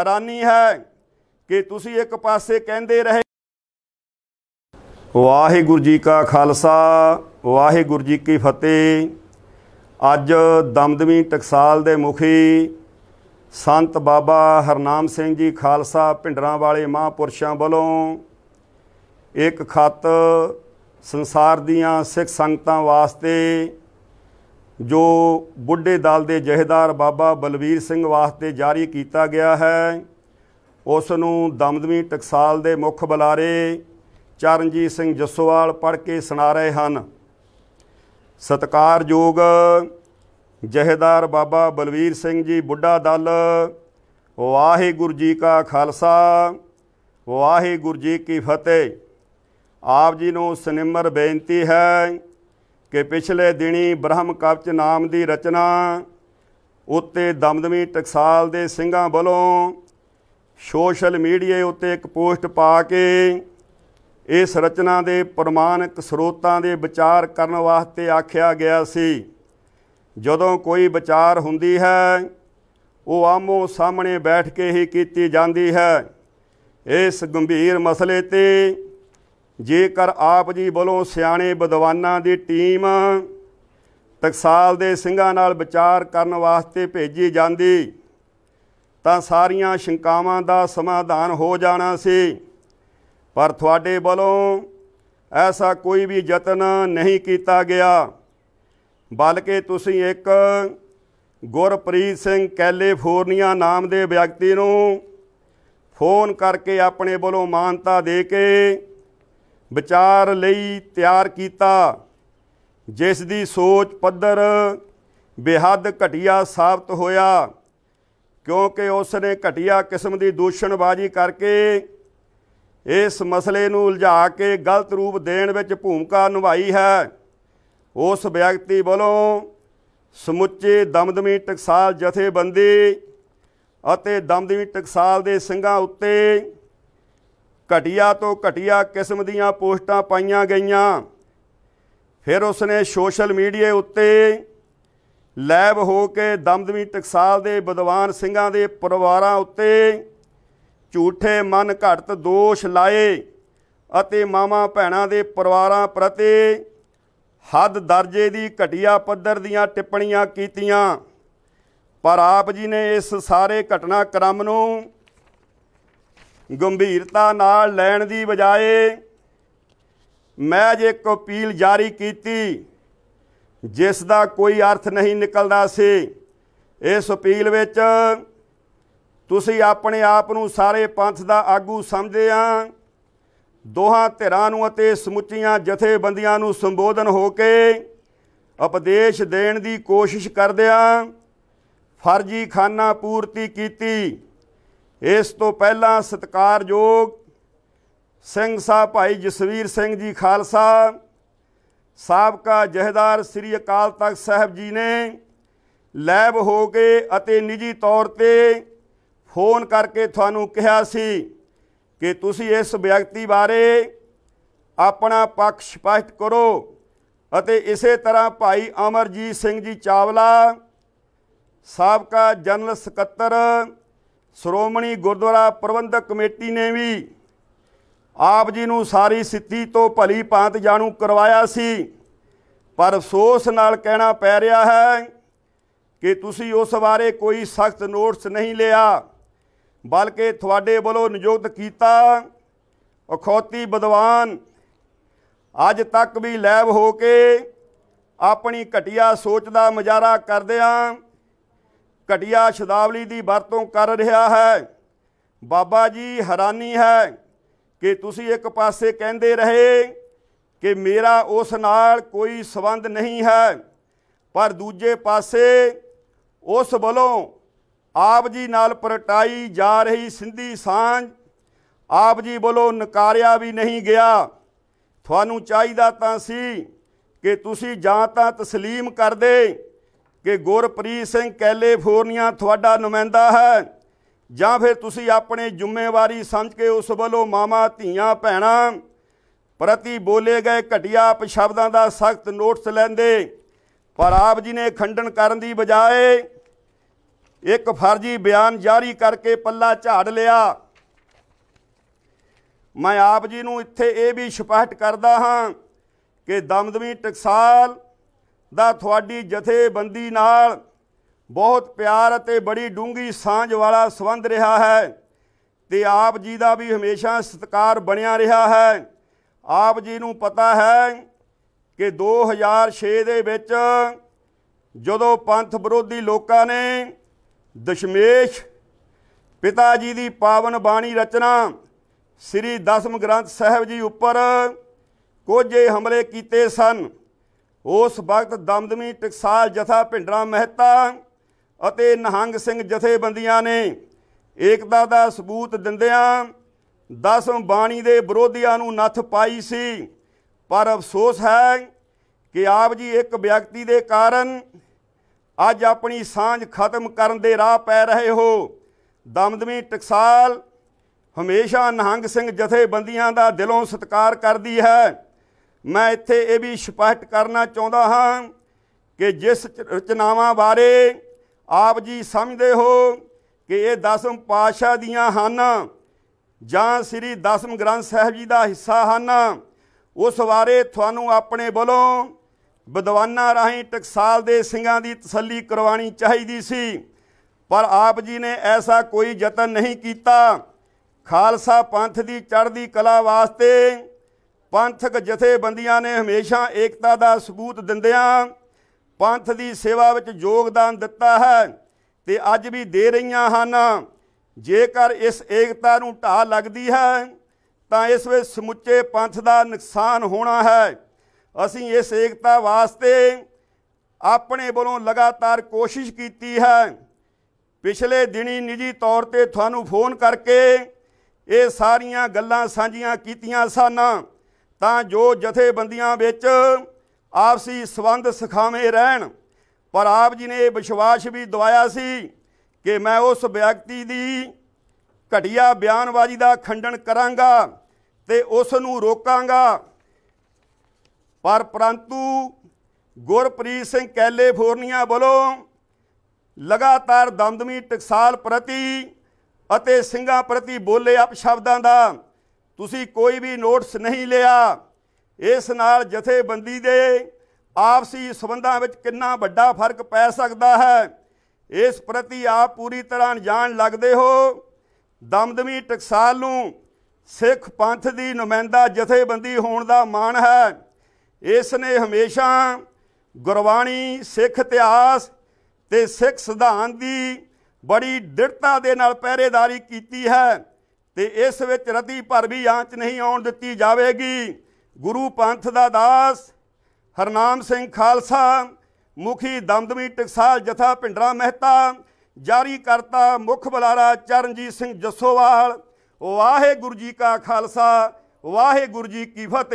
ਹੈਰਾਨੀ ਹੈ ਕਿ ਤੁਸੀਂ ਇੱਕ ਪਾਸੇ ਕਹਿੰਦੇ ਰਹੇ ਵਾਹਿਗੁਰੂ ਜੀ ਕਾ ਖਾਲਸਾ ਵਾਹਿਗੁਰੂ ਜੀ ਕੀ ਫਤਿਹ ਅੱਜ ਦਮਦਮੀ ਟਕਸਾਲ ਦੇ ਮੁਖੀ ਸੰਤ ਬਾਬਾ ਹਰਨਾਮ ਸਿੰਘ ਜੀ ਖਾਲਸਾ ਭਿੰਡਰਾਂ ਵਾਲੇ ਮਹਾਂਪੁਰਸ਼ਾਂ ਵੱਲੋਂ ਇੱਕ ਖਤ ਸੰਸਾਰ ਦੀਆਂ ਸਿੱਖ ਸੰਗਤਾਂ ਵਾਸਤੇ ਜੋ ਬੁੱਢੇ ਦਲ ਦੇ ਜਹੇਦਾਰ ਬਾਬਾ ਬਲਵੀਰ ਸਿੰਘ ਵਾਸਤੇ ਜਾਰੀ ਕੀਤਾ ਗਿਆ ਹੈ ਉਸ ਨੂੰ ਦਮਦਮੀ ਟਕਸਾਲ ਦੇ ਮੁੱਖ ਬੁਲਾਰੇ ਚਰਨਜੀਤ ਸਿੰਘ ਜੱਸੋਵਾਲ ਪੜ ਕੇ ਸੁਣਾ ਰਹੇ ਹਨ ਸਤਕਾਰਯੋਗ ਜਹੇਦਾਰ ਬਾਬਾ ਬਲਵੀਰ ਸਿੰਘ ਜੀ ਬੁੱਢਾ ਦਲ ਵਾਹਿਗੁਰੂ ਜੀ ਕਾ ਖਾਲਸਾ ਵਾਹਿਗੁਰੂ ਜੀ ਕੀ ਫਤਿਹ ਆਪ ਜੀ ਨੂੰ ਸਨਿਮਰ ਬੇਨਤੀ ਹੈ ਕਿ ਪਿਛਲੇ ਦਿਨੀ ਬ੍ਰਹਮ ਕਵਚ ਨਾਮ ਦੀ ਰਚਨਾ ਉੱਤੇ ਦਮਦਮੀ ਟਕਸਾਲ ਦੇ ਸਿੰਘਾਂ ਵੱਲੋਂ ਸੋਸ਼ਲ ਮੀਡੀਆ ਉੱਤੇ ਇੱਕ ਪੋਸਟ ਪਾ ਕੇ ਇਸ ਰਚਨਾ ਦੇ ਪ੍ਰਮਾਣਿਕ ਸਰੋਤਾਂ ਦੇ ਵਿਚਾਰ ਕਰਨ ਵਾਸਤੇ ਆਖਿਆ ਗਿਆ ਸੀ ਜਦੋਂ ਕੋਈ ਵਿਚਾਰ ਹੁੰਦੀ ਹੈ ਉਹ ਆਮੋ ਸਾਹਮਣੇ ਬੈਠ ਕੇ ਹੀ ਕੀਤੀ ਜਾਂਦੀ ਹੈ ਇਸ ਗੰਭੀਰ ਮਸਲੇ ਤੇ ਜੇਕਰ ਆਪ ਜੀ ਵੱਲੋਂ ਸਿਆਣੇ ਵਿਦਵਾਨਾਂ ਦੀ ਟੀਮ ਤਕਸਾਲ ਦੇ ਸਿੰਘਾਂ ਨਾਲ ਵਿਚਾਰ ਕਰਨ ਵਾਸਤੇ ਭੇਜੀ ਜਾਂਦੀ ਤਾਂ ਸਾਰੀਆਂ ਸ਼ੰਕਾਵਾਂ ਦਾ ਸਮਾਧਾਨ ਹੋ ਜਾਣਾ ਸੀ ਪਰ ਤੁਹਾਡੇ ਵੱਲੋਂ ਐਸਾ ਕੋਈ ਵੀ ਯਤਨ ਨਹੀਂ ਕੀਤਾ ਗਿਆ ਬਲਕਿ ਤੁਸੀਂ ਇੱਕ ਗੁਰਪ੍ਰੀਤ ਸਿੰਘ ਕੈਲੀਫੋਰਨੀਆ ਨਾਮ ਦੇ ਵਿਅਕਤੀ ਨੂੰ ਫੋਨ ਕਰਕੇ ਆਪਣੇ ਵੱਲੋਂ ਮਾਨਤਾ ਦੇ ਕੇ ਵਿਚਾਰ ਲਈ ਤਿਆਰ ਕੀਤਾ ਜਿਸ ਦੀ ਸੋਚ ਪੱਧਰ ਬੇਹੱਦ ਘਟਿਆ ਸਾਬਤ ਹੋਇਆ ਕਿਉਂਕਿ ਉਸ ਨੇ ਘਟਿਆ ਕਿਸਮ ਦੀ ਦੂਸ਼ਣਬਾਜ਼ੀ ਕਰਕੇ ਇਸ ਮਸਲੇ ਨੂੰ ਉਲਝਾ ਕੇ ਗਲਤ ਰੂਪ ਦੇਣ ਵਿੱਚ ਭੂਮਿਕਾ ਨਿਭਾਈ ਹੈ ਉਸ ਵਿਅਕਤੀ ਵੱਲੋਂ ਸਮੁੱਚੇ ਦਮਦਮੀ ਟਕਸਾਲ ਜਥੇਬੰਦੀ ਅਤੇ ਦਮਦਮੀ ਟਕਸਾਲ ਦੇ ਸਿੰਘਾਂ ਉੱਤੇ ਘਟਿਆ ਤੋਂ ਘਟਿਆ ਕਿਸਮ ਦੀਆਂ ਪੋਸਟਾਂ ਪਾਈਆਂ ਗਈਆਂ ਫਿਰ ਉਸਨੇ ਸੋਸ਼ਲ ਮੀਡੀਆ ਉੱਤੇ ਲੈਬ ਹੋ ਕੇ ਦਮਦਮੀ ਟਕਸਾਲ ਦੇ ਵਿਦਵਾਨ ਸਿੰਘਾਂ ਦੇ ਪਰਿਵਾਰਾਂ ਉੱਤੇ ਝੂਠੇ ਮਨ ਘੜਤ ਦੋਸ਼ ਲਾਏ ਅਤੇ ਮਾਮਾ ਭੈਣਾਂ ਦੇ ਪਰਿਵਾਰਾਂ ਪ੍ਰਤੀ ਹੱਦ ਦਰਜੇ ਦੀ ਘਟਿਆ ਪੱਧਰ ਦੀਆਂ ਟਿੱਪਣੀਆਂ ਕੀਤੀਆਂ ਪਰ ਆਪ ਜੀ ਨੇ ਇਸ ਸਾਰੇ ਘਟਨਾਕ੍ਰਮ ਨੂੰ ਗੰਭੀਰਤਾ ਨਾਲ ਲੈਣ ਦੀ ਬਜਾਏ ਮੈਂ ਜੇ ਇੱਕ ਅਪੀਲ ਜਾਰੀ ਕੀਤੀ ਜਿਸ ਦਾ ਕੋਈ ਅਰਥ ਨਹੀਂ ਨਿਕਲਦਾ ਸੀ ਇਸ ਅਪੀਲ ਵਿੱਚ ਤੁਸੀਂ ਆਪਣੇ ਆਪ ਨੂੰ ਸਾਰੇ ਪੰਥ ਦਾ ਆਗੂ ਸਮਝਦੇ ਆ ਦੋਹਾਂ ਧਿਰਾਂ ਨੂੰ ਅਤੇ ਸਮੁੱਚੀਆਂ ਜਥੇਬੰਦੀਆਂ ਨੂੰ ਸੰਬੋਧਨ ਹੋ ਕੇ ਉਪਦੇਸ਼ ਦੇਣ ਦੀ ਕੋਸ਼ਿਸ਼ ਆ ਫਰਜ਼ੀ ਖਾਨਾ ਪੂਰਤੀ ਕੀਤੀ ਇਸ ਤੋਂ ਪਹਿਲਾਂ ਸਤਕਾਰਯੋਗ ਸਿੰਘ ਸਾਹਿਬ ਭਾਈ ਜਸਵੀਰ ਸਿੰਘ ਜੀ ਖਾਲਸਾ ਸਾਬਕਾ ਜਹਦਾਰ ਸ੍ਰੀ ਅਕਾਲ ਤਖਤ ਸਾਹਿਬ ਜੀ ਨੇ ਲੈਬ ਹੋ ਕੇ ਅਤੇ ਨਿੱਜੀ ਤੌਰ ਤੇ ਫੋਨ ਕਰਕੇ ਤੁਹਾਨੂੰ ਕਿਹਾ ਸੀ ਕਿ ਤੁਸੀਂ ਇਸ ਵਿਅਕਤੀ ਬਾਰੇ ਆਪਣਾ ਪੱਖ ਸਪਸ਼ਟ ਕਰੋ ਅਤੇ ਇਸੇ ਤਰ੍ਹਾਂ ਭਾਈ ਅਮਰਜੀਤ ਸਿੰਘ ਜੀ ਚਾਵਲਾ ਸਾਬਕਾ ਜਨਰਲ ਸਕੱਤਰ ਸ਼੍ਰੋਮਣੀ ਗੁਰਦੁਆਰਾ ਪ੍ਰਬੰਧਕ ਕਮੇਟੀ ਨੇ ਵੀ ਆਪ ਜੀ ਨੂੰ ਸਾਰੀ ਸਿੱਤੀ ਤੋਂ ਭਲੀ ਭਾਂਤ ਜਾਣੂ ਕਰਵਾਇਆ ਸੀ ਪਰ ਅਫਸੋਸ ਨਾਲ ਕਹਿਣਾ ਪੈ ਰਿਹਾ ਹੈ ਕਿ ਤੁਸੀਂ ਉਸ ਬਾਰੇ ਕੋਈ ਸਖਤ ਨੋਟਿਸ ਨਹੀਂ ਲਿਆ ਬਲਕਿ ਤੁਹਾਡੇ ਵੱਲੋਂ ਨਿਯੁਕਤ ਕੀਤਾ ਅਖੌਤੀ ਵਿਦਵਾਨ ਅੱਜ ਤੱਕ ਵੀ ਲੈਬ ਹੋ ਕੇ ਆਪਣੀ ਘਟਿਆ ਸੋਚ ਦਾ ਮਜ਼ਾਰਾ ਕਰਦੇ ਆਂ ਘਟਿਆ ਸ਼ਦਾਵਲੀ ਦੀ ਵਰਤੋਂ ਕਰ ਰਿਹਾ ਹੈ ਬਾਬਾ ਜੀ ਹੈਰਾਨੀ ਹੈ ਕਿ ਤੁਸੀਂ ਇੱਕ ਪਾਸੇ ਕਹਿੰਦੇ ਰਹੇ ਕਿ ਮੇਰਾ ਉਸ ਨਾਲ ਕੋਈ ਸਬੰਧ ਨਹੀਂ ਹੈ ਪਰ ਦੂਜੇ ਪਾਸੇ ਉਸ ਵੱਲੋਂ ਆਪ ਜੀ ਨਾਲ ਪਰਟਾਈ ਜਾ ਰਹੀ ਸਿੰਧੀ ਸਾਂਝ ਆਪ ਜੀ ਵੱਲੋਂ ਨਕਾਰਿਆ ਵੀ ਨਹੀਂ ਗਿਆ ਤੁਹਾਨੂੰ ਚਾਹੀਦਾ ਤਾਂ ਸੀ ਕਿ ਤੁਸੀਂ ਜਾਂ ਤਾਂ ਤਸਲੀਮ ਕਰਦੇ ਕਿ ਗੁਰਪ੍ਰੀਤ ਸਿੰਘ ਕੈਲੀਫੋਰਨੀਆ ਤੁਹਾਡਾ ਨੁਮਾਇੰਦਾ ਹੈ ਜਾਂ ਫਿਰ ਤੁਸੀਂ ਆਪਣੇ ਜ਼ਿੰਮੇਵਾਰੀ ਸਮਝ ਕੇ ਉਸ ਵੱਲੋਂ ਮਾਮਾ ਧੀਆਂ ਭੈਣਾਂ ਪ੍ਰਤੀ ਬੋਲੇ ਗਏ ਘਟਿਆ ਪਸ਼ਬਦਾਂ ਦਾ ਸਖਤ ਨੋਟਿਸ ਲੈਂਦੇ ਪਰ ਆਪ ਜੀ ਨੇ ਖੰਡਨ ਕਰਨ ਦੀ ਬਜਾਏ ਇੱਕ ਫਰਜ਼ੀ ਬਿਆਨ ਜਾਰੀ ਕਰਕੇ ਪੱਲਾ ਝਾੜ ਲਿਆ ਮੈਂ ਆਪ ਜੀ ਨੂੰ ਇੱਥੇ ਇਹ ਵੀ ਸਪਸ਼ਟ ਕਰਦਾ ਹਾਂ ਕਿ ਦਮਦਮੀ ਟਕਸਾਲ ਦਾ ਤੁਹਾਡੀ ਜਥੇਬੰਦੀ ਨਾਲ ਬਹੁਤ ਪਿਆਰ ਅਤੇ ਬੜੀ ਡੂੰਗੀ ਸਾਂਝ ਵਾਲਾ ਸਬੰਧ ਰਿਹਾ ਹੈ ਤੇ ਆਪ ਜੀ ਦਾ ਵੀ ਹਮੇਸ਼ਾ ਸਤਕਾਰ ਬਣਿਆ ਰਿਹਾ ਹੈ ਆਪ ਜੀ ਨੂੰ ਪਤਾ ਹੈ ਕਿ 2006 ਦੇ ਵਿੱਚ ਜਦੋਂ ਪੰਥ ਵਿਰੋਧੀ ਲੋਕਾਂ ਨੇ ਦਸ਼ਮੇਸ਼ ਪਿਤਾ ਜੀ ਦੀ ਪਾਵਨ ਬਾਣੀ ਰਚਨਾ ਸ੍ਰੀ ਦਸਮ ਗ੍ਰੰਥ ਸਾਹਿਬ ਜੀ ਉੱਪਰ ਕੋਝੇ ਹਮਲੇ ਕੀਤੇ ਸਨ ਉਸ ਵਕਤ ਦਮਦਮੀ ਟਕਸਾਲ ਜਥਾ ਭਿੰਡਰਾ ਮਹਿਤਾ ਅਤੇ ਨਹੰਗ ਸਿੰਘ ਜਥੇਬੰਦੀਆਂ ਨੇ ਏਕਤਾ ਦਾ ਸਬੂਤ ਦਿੰਦਿਆਂ ਦਸਮ ਬਾਣੀ ਦੇ ਵਿਰੋਧੀਆਂ ਨੂੰ ਨੱਥ ਪਾਈ ਸੀ ਪਰ ਅਫਸੋਸ ਹੈ ਕਿ ਆਪ ਜੀ ਇੱਕ ਵਿਅਕਤੀ ਦੇ ਕਾਰਨ ਅੱਜ ਆਪਣੀ ਸਾਂਝ ਖਤਮ ਕਰਨ ਦੇ ਰਾਹ ਪੈ ਰਹੇ ਹੋ ਦਮਦਮੀ ਟਕਸਾਲ ਹਮੇਸ਼ਾ ਨਹੰਗ ਸਿੰਘ ਜਥੇਬੰਦੀਆਂ ਦਾ ਦਿਲੋਂ ਸਤਿਕਾਰ ਕਰਦੀ ਹੈ ਮੈਂ ਇੱਥੇ ਇਹ ਵੀ ਸਪਸ਼ਟ ਕਰਨਾ ਚਾਹੁੰਦਾ ਹਾਂ ਕਿ ਜਿਸ ਰਚਨਾਵਾਂ ਬਾਰੇ ਆਪ ਜੀ ਸਮਝਦੇ ਹੋ ਕਿ ਇਹ ਦਸਮ ਪਾਤਸ਼ਾਹ ਦੀਆਂ ਹਨ ਜਾਂ ਸ੍ਰੀ ਦਸਮ ਗ੍ਰੰਥ ਸਾਹਿਬ ਜੀ ਦਾ ਹਿੱਸਾ ਹਨ ਉਸ ਬਾਰੇ ਤੁਹਾਨੂੰ ਆਪਣੇ ਵੱਲੋਂ ਵਿਦਵਾਨਾਂ ਰਾਹੀਂ ਟਕਸਾਲ ਦੇ ਸਿੰਘਾਂ ਦੀ ਤਸੱਲੀ ਕਰਵਾਣੀ ਚਾਹੀਦੀ ਸੀ ਪਰ ਆਪ ਜੀ ਨੇ ਐਸਾ ਕੋਈ ਯਤਨ ਨਹੀਂ ਕੀਤਾ ਖਾਲਸਾ ਪੰਥ ਦੀ ਚੜ੍ਹਦੀ ਕਲਾ ਵਾਸਤੇ ਪੰਥਕ ਜਥੇਬੰਦੀਆਂ ਨੇ ਹਮੇਸ਼ਾ ਏਕਤਾ ਦਾ ਸਬੂਤ ਦਿੰਦਿਆਂ ਪੰਥ ਦੀ ਸੇਵਾ ਵਿੱਚ ਯੋਗਦਾਨ ਦਿੱਤਾ ਹੈ ਤੇ ਅੱਜ ਵੀ ਦੇ ਰਹੀਆਂ ਹਨ ਜੇਕਰ ਇਸ ਏਕਤਾ ਨੂੰ ਢਾਹ ਲੱਗਦੀ ਹੈ ਤਾਂ ਇਸ ਵਿੱਚ ਸਮੁੱਚੇ ਪੰਥ ਦਾ ਨੁਕਸਾਨ ਹੋਣਾ ਹੈ ਅਸੀਂ ਇਸ ਏਕਤਾ ਵਾਸਤੇ ਆਪਣੇ ਵੱਲੋਂ ਲਗਾਤਾਰ ਕੋਸ਼ਿਸ਼ ਕੀਤੀ ਹੈ ਪਿਛਲੇ ਦਿਨੀ ਨਿੱਜੀ ਤੌਰ ਤੇ ਤੁਹਾਨੂੰ ਫੋਨ ਕਰਕੇ ਇਹ ਸਾਰੀਆਂ ਗੱਲਾਂ ਸਾਂਝੀਆਂ ਕੀਤੀਆਂ ਸਨ ਤਾਂ ਜੋ ਜਥੇਬੰਦੀਆਂ ਵਿੱਚ ਆਪਸੀ ਸਬੰਧ ਸਖਾਵੇਂ ਰਹਿਣ ਪਰ ਆਪ ਜੀ ਨੇ ਇਹ ਵਿਸ਼ਵਾਸ ਵੀ ਦਵਾਇਆ ਸੀ ਕਿ ਮੈਂ ਉਸ ਵਿਅਕਤੀ ਦੀ ਘਟੀਆ ਬਿਆਨਬਾਜ਼ੀ ਦਾ ਖੰਡਨ ਕਰਾਂਗਾ ਤੇ ਉਸ ਨੂੰ ਰੋਕਾਂਗਾ ਪਰ ਪਰੰਤੂ ਗੁਰਪ੍ਰੀਤ ਸਿੰਘ ਕੈਲੀਫੋਰਨੀਆ ਵੱਲੋਂ ਲਗਾਤਾਰ ਦਮਦਮੀ ਟਕਸਾਲ ਪ੍ਰਤੀ ਅਤੇ ਸਿੰਘਾਂ ਪ੍ਰਤੀ ਬੋਲੇ ਅਪਸ਼ਬਦਾਂ ਦਾ ਤੁਸੀਂ ਕੋਈ ਵੀ ਨੋਟਿਸ ਨਹੀਂ ਲਿਆ ਇਸ ਨਾਲ ਜਥੇਬੰਦੀ ਦੇ ਆਪਸੀ ਸਬੰਧਾਂ ਵਿੱਚ ਕਿੰਨਾ ਵੱਡਾ ਫਰਕ ਪੈ ਸਕਦਾ ਹੈ ਇਸ ਪ੍ਰਤੀ ਆਪ ਪੂਰੀ ਤਰ੍ਹਾਂ ਜਾਣ ਲੱਗਦੇ ਹੋ ਦਮਦਮੀ ਟਕਸਾਲ ਨੂੰ ਸਿੱਖ ਪੰਥ ਦੀ ਨੁਮਾਇੰਦਾ ਜਥੇਬੰਦੀ ਹੋਣ ਦਾ ਮਾਣ ਹੈ ਇਸ ਨੇ ਹਮੇਸ਼ਾ ਗੁਰਬਾਣੀ ਸਿੱਖ ਇਤਿਹਾਸ ਤੇ ਸਿੱਖ ਸਿਧਾਂਤ ਦੀ ਬੜੀ ਦ੍ਰਿੜਤਾ ਦੇ ਨਾਲ ਪਹਿਰੇਦਾਰੀ ਕੀਤੀ ਹੈ ਤੇ ਇਸ ਵਿੱਚ ਰਤੀ ਭਰ ਵੀ ਆਂਚ ਨਹੀਂ ਆਉਣ ਦਿੱਤੀ ਜਾਵੇਗੀ ਗੁਰੂ ਪੰਥ ਦਾ ਦਾਸ ਹਰਨਾਮ ਸਿੰਘ ਖਾਲਸਾ ਮੁਖੀ ਦਮਦਮੀ ਟਕਸਾਲ ਜਥਾ ਭਿੰਡਰਾ ਮਹਿਤਾ ਜਾਰੀ ਕਰਤਾ ਮੁਖ ਬਲਾਰਾ ਚਰਨਜੀਤ ਸਿੰਘ ਜੱਸੋਵਾਲ ਵਾਹਿਗੁਰੂ ਜੀ ਕਾ ਖਾਲਸਾ ਵਾਹਿਗੁਰੂ ਜੀ ਕੀ ਫਤਿਹ